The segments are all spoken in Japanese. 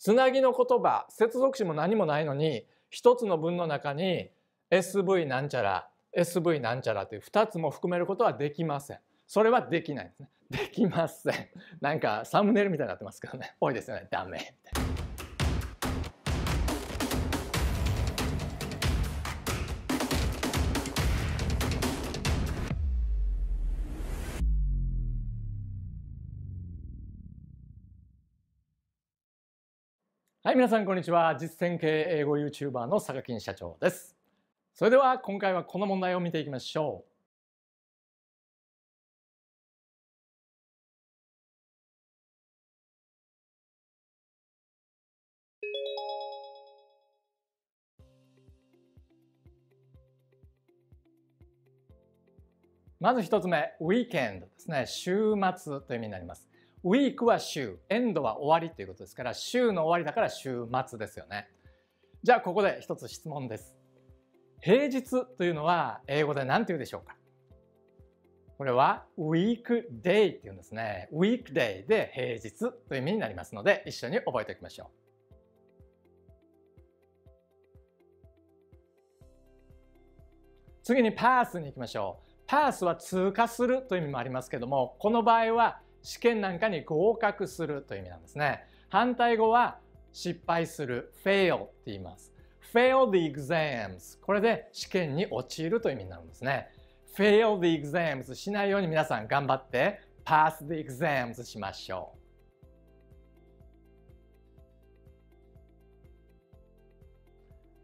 つなぎの言葉接続詞も何もないのに一つの文の中に SV なんちゃら SV なんちゃらという二つも含めることはできません。それはできないですね。できません。なんかサムネイルみたいになってますけどね。多いですよね。ダメ。はい、皆さんこんにちは。実践系英語 YouTuber の坂金社長です。それでは今回はこの問題を見ていきましょう。まず一つ目、weekend ですね。週末という意味になります。ウィークは週、エンドは終わりということですから、週の終わりだから週末ですよね。じゃあここで一つ質問です。平日というのは英語で何て言うでしょうかこれはウィークデイっていうんですね。ウィークデイで平日という意味になりますので一緒に覚えておきましょう。次にパースに行きましょう。パースは通過するという意味もありますけども、この場合は試験なんかに合格するという意味なんですね。反対語は失敗する fail って言います。fail the exams これで試験に陥るという意味になるんですね。fail the exams しないように皆さん頑張って pass the exams しましょう。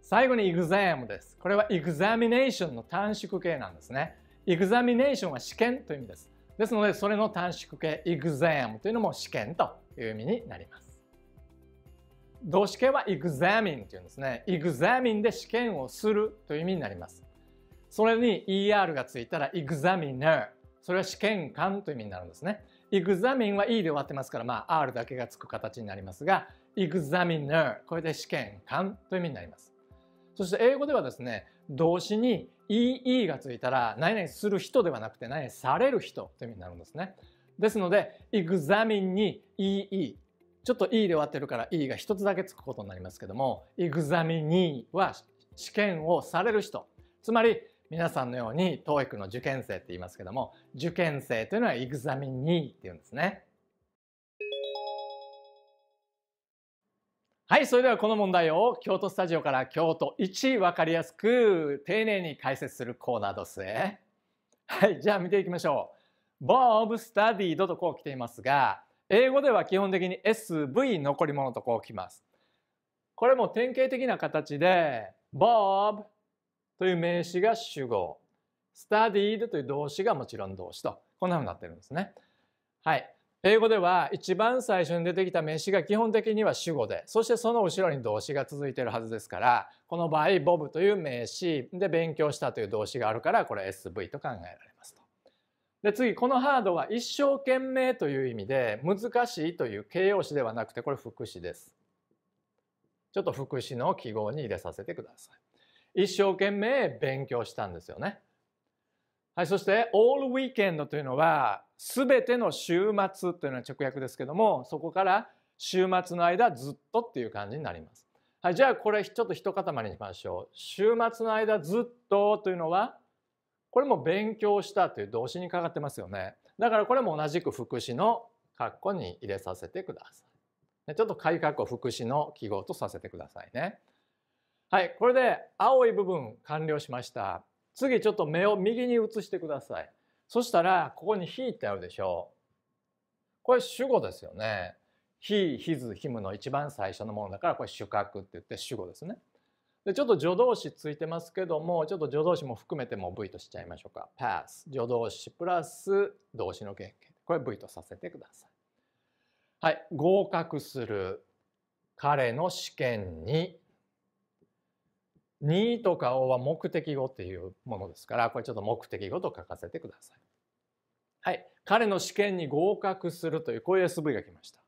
最後に exam です。これは examination の短縮形なんですね。examination は試験という意味です。ですので、それの短縮形 exam というのも試験という意味になります。動詞形は examine というんですね。examine で試験をするという意味になります。それに er がついたら examiner。それは試験官という意味になるんですね。examine は e で終わってますから、まあ r だけがつく形になりますが、examiner。これで試験官という意味になります。そして英語ではですね、動詞に EE がついたら何々する人ではなくて何々される人という意味になるんですね。ですので examine に EE ちょっと E で終わってるから E が一つだけつくことになりますけども examine は試験をされる人つまり皆さんのように TOEIC の受験生って言いますけども受験生というのは examine って言うんですね。はい、それではこの問題を京都スタジオから京都1分かりやすく丁寧に解説するコーナーですね。はい、じゃあ見ていきましょう。Bob studied とこう来ていますが、英語では基本的に SV 残り物とこう来ます。これも典型的な形で Bob という名詞が主語、studied という動詞がもちろん動詞と、こんなうになってるんですね。はい、英語では一番最初に出てきた名詞が基本的には主語でそしてその後ろに動詞が続いているはずですからこの場合ボブという名詞で勉強したという動詞があるからこれ SV と考えられますと。で次このハードは一生懸命という意味で難しいという形容詞ではなくてこれ副詞です。ちょっと副詞の記号に入れさせてください。一生懸命勉強したんですよね。はい、そして all weekend というのはすべての週末というのは直訳ですけどもそこから週末の間ずっとっていう感じになります。はい、じゃあこれちょっと一塊にしましょう。週末の間ずっとというのはこれも勉強したという動詞にかかってますよね。だからこれも同じく副詞の括弧に入れさせてください。ちょっと改括弧副詞の記号とさせてくださいね。はい、これで青い部分完了しました。次ちょっと目を右に移してください。そしたらここに「ひ」ってあるでしょう。これ主語ですよね。ひ、ひず、ひむの一番最初のものだからこれ主格って言って主語ですね。でちょっと助動詞ついてますけどもちょっと助動詞も含めても V としちゃいましょうか。pass 助動詞プラス動詞の原型これ V とさせてください。はい合格する彼の試験に2とかおは目的語っていうものですから、これちょっと目的語と書かせてください。はい。彼の試験に合格するという、こういう SV が来ました。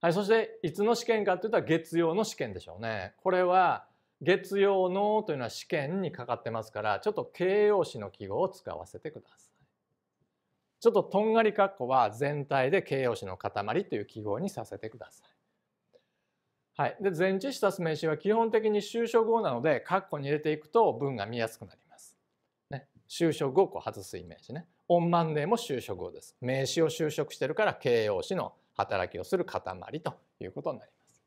はい。そして、いつの試験かというと月曜の試験でしょうね。これは、月曜のというのは試験にかかってますから、ちょっと形容詞の記号を使わせてください。ちょっととんがり括弧は全体で形容詞の塊という記号にさせてください。はい、で前置詞足す名詞は基本的に就職語なので括弧に入れていくと文が見やすくなります。ね、就職語をこう外すイメージね。オンマンデーも就職語です。名詞を就職してるから形容詞の働きをする塊ということになります。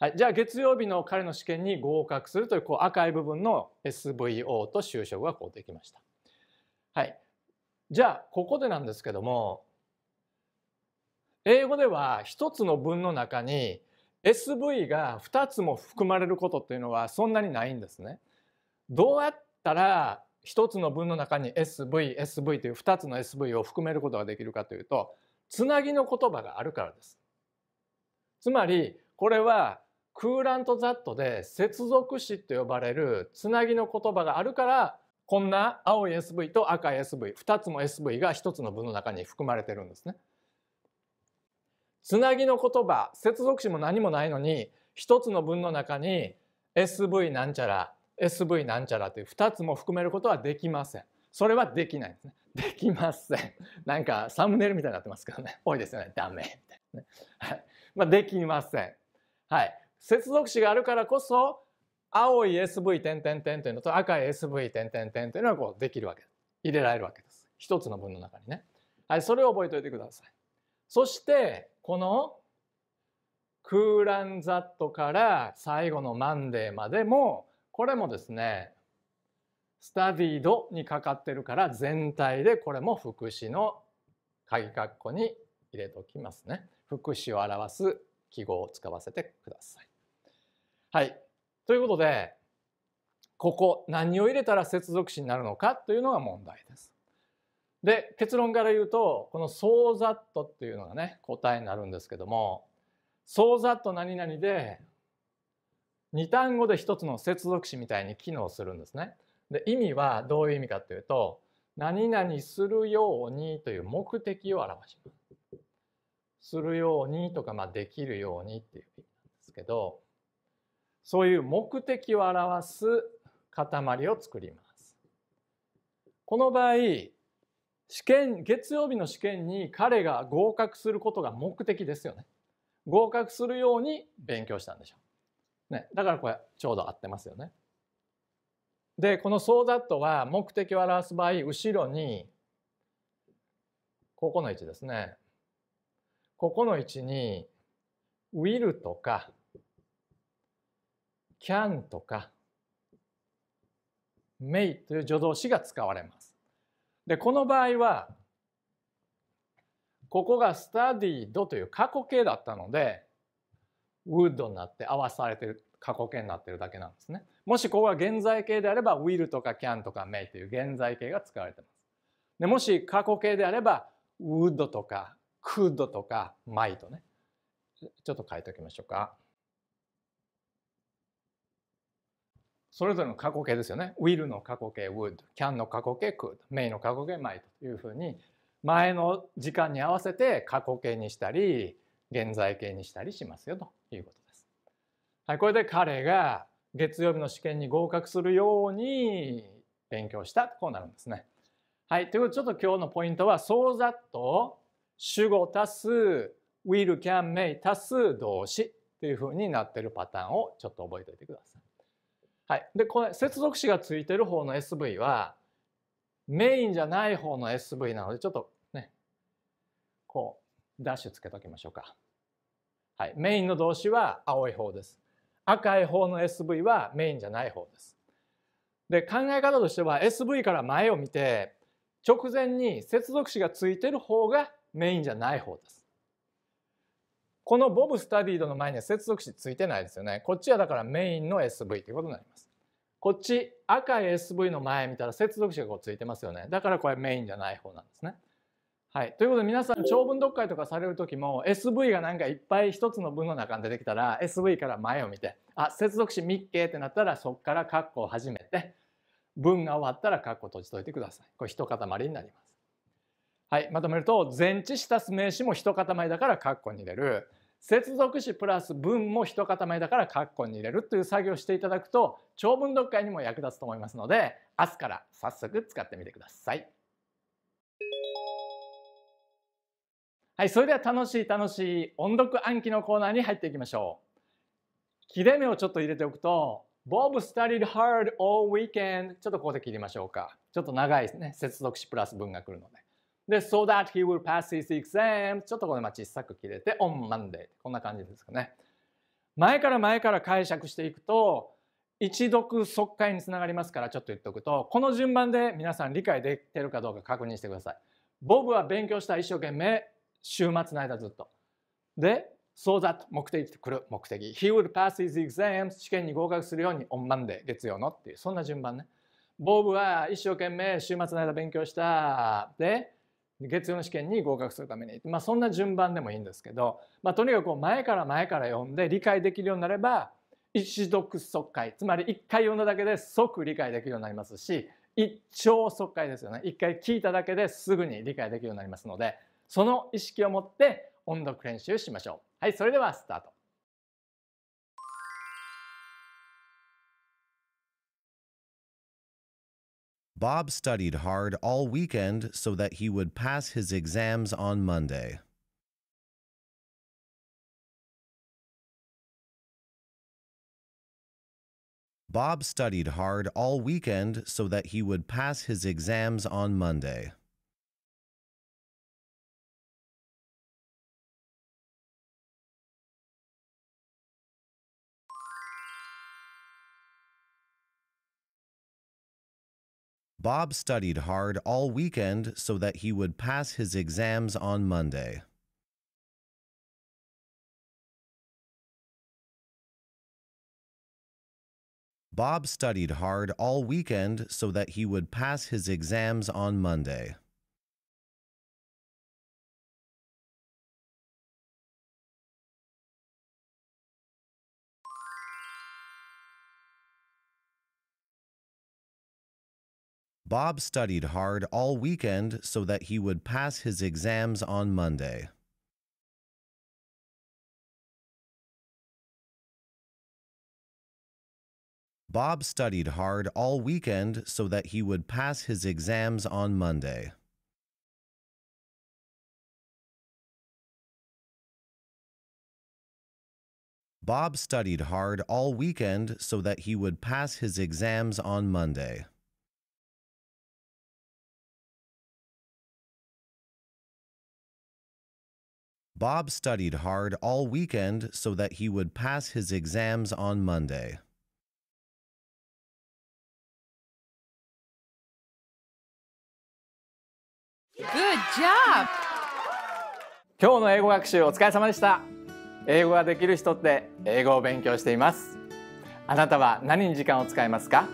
はい、じゃあ月曜日の彼の試験に合格するというこう赤い部分の SVO と就職がこうできました。はい、じゃあここでなんですけども英語では一つの文の中に SV が2つも含まれることっていうのはそんなにないんですね。どうやったら1つの文の中に SVSV という2つの SV を含めることができるかというとつなぎの言葉があるからです。つまりこれはクーラントザットで接続詞と呼ばれるつなぎの言葉があるからこんな青い SV と赤い SV2 つも SV が1つの文の中に含まれてるんですね。つなぎの言葉接続詞も何もないのに一つの文の中に SV なんちゃら SV なんちゃらという2つも含めることはできません。それはできないですね。できません。なんかサムネイルみたいになってますけどね。多いですよね。ダメ。って、はい。まあ、できません。はい。接続詞があるからこそ、青い SV 点点点というのと赤い SV 点点点というのはこうできるわけです。入れられるわけです。一つの文の中にね。はい。それを覚えておいてください。そして、このクーランザットから最後のマンデーまでもこれもですねスタディードにかかってるから全体でこれも副詞の鍵括弧に入れておきますね。副詞を表す記号を使わせてください。はい。ということで、ここ何を入れたら接続詞になるのかというのが問題です。で結論から言うとこの「そうざっと」っていうのがね答えになるんですけども「そうざっと何々」で2単語で1つの接続詞みたいに機能するんですね。で意味はどういう意味かというと「何々するように」という目的を表します。するようにとか、まあ、できるようにっていう意味なんですけどそういう目的を表す塊を作ります。この場合試験月曜日の試験に彼が合格することが目的ですよね合格するように勉強したんでしょう、ね、だからこれちょうど合ってますよねでこの「そうざっと」は目的を表す場合後ろにここの位置ですねここの位置に「will」とか「can」とか「may」という助動詞が使われますでこの場合はここが studied という過去形だったので would になって合わされてる過去形になってるだけなんですね。もしここが現在形であれば will とか can とか may という現在形が使われてます。でもし過去形であれば would とか could とか might ね。ちょっと書いておきましょうか。それぞれの過去形ですよね will の過去形 would can の過去形 could may の過去形 might というふうに前の時間に合わせて過去形にしたり現在形にしたりしますよということです。はい、これで彼が月曜日の試験に合格するように勉強したこうなるんですね。はい、ということでちょっと今日のポイントはそうざっと主語足す will can may 足す動詞というふうになってるパターンをちょっと覚えておいてください。はい、でこの接続詞がついてる方の SV はメインじゃない方の SV なのでちょっとねこうダッシュつけときましょうか、はい、メインの動詞は青い方です赤い方の SV はメインじゃない方ですで考え方としては SV から前を見て直前に接続詞がついてる方がメインじゃない方ですこのボブスタディードの前には接続詞ついてないですよね。こっちはだからメインの SV ということになります。こっち赤い SV の前見たら接続詞がこうついてますよね。だからこれメインじゃない方なんですね。はい、ということで皆さん長文読解とかされる時も SV がなんかいっぱい一つの文の中に出てきたら SV から前を見てあ接続詞密形ってなったらそこから括弧を始めて文が終わったら括弧閉じといてください。これ一塊になります。はい、まとめると前置詞たす名詞も一塊だから括弧に入れる接続詞プラス文も一塊だからカッコに入れるという作業をしていただくと長文読解にも役立つと思いますので明日から早速使ってみてください。はい、それでは楽しい楽しい音読暗記のコーナーに入っていきましょう。切れ目をちょっと入れておくと Bob studied hard all weekend ちょっとここで切りましょうか。ちょっと長いですね接続詞プラス文が来るので。で、so that he will pass his exam ちょっとこれまあ小さく切れて on Monday こんな感じですかね。前から前から解釈していくと一読即解につながりますからちょっと言っておくとこの順番で皆さん理解できてるかどうか確認してください。ボブは勉強した一生懸命週末の間ずっと。で、so that 目的来る目的 he would pass his exams 試験に合格するように on Monday 月曜のっていうそんな順番ね。ボブは一生懸命週末の間勉強した。で、月曜の試験に合格するために、まあ、そんな順番でもいいんですけど、まあ、とにかく前から前から読んで理解できるようになれば一読即解つまり一回読んだだけで即理解できるようになりますし一聴即解ですよね一回聞いただけですぐに理解できるようになりますのでその意識を持って音読練習しましょう。はいそれではスタート Bob studied hard all weekend so that he would pass his exams on Monday. Bob studied hard all weekend so that he would pass his exams on Monday. Bob studied hard all weekend so that he would pass his exams on Monday. Bob studied hard all weekend so that he would pass his exams on Monday. Bob studied hard all weekend so that he would pass his exams on Monday. Bob studied hard all weekend so that he would pass his exams on Monday. Bob studied hard all weekend so that he would pass his exams on Monday. Bob studied hard all weekend so that he would pass his exams on Monday. Good job! 今日の英語学習お疲れ様でした英語ができる人って英語を勉強していますあなたは何に時間を使いますか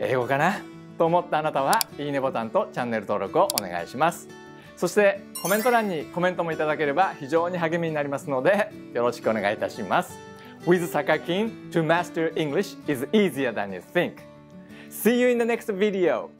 英語かなと思ったあなたはいいねボタンとチャンネル登録をお願いしますそしてコメント欄にコメントもいただければ非常に励みになりますのでよろしくお願いいたします With Sakakin, to master English is easier than you think See you in the next video